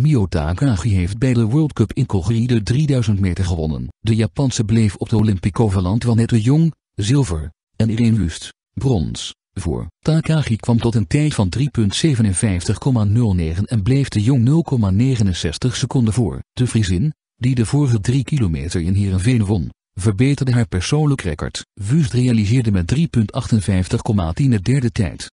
Mio Takagi heeft bij de World Cup in Kogri de 3000 meter gewonnen. De Japanse bleef op de Olympic net Wanette Jong, zilver, en Irene Wust, brons, voor. Takagi kwam tot een tijd van 3.57,09 en bleef de Jong 0,69 seconden voor. De Friesin, die de vorige 3 kilometer in Heerenveen won, verbeterde haar persoonlijk record. Wust realiseerde met 3.58,10 de derde tijd.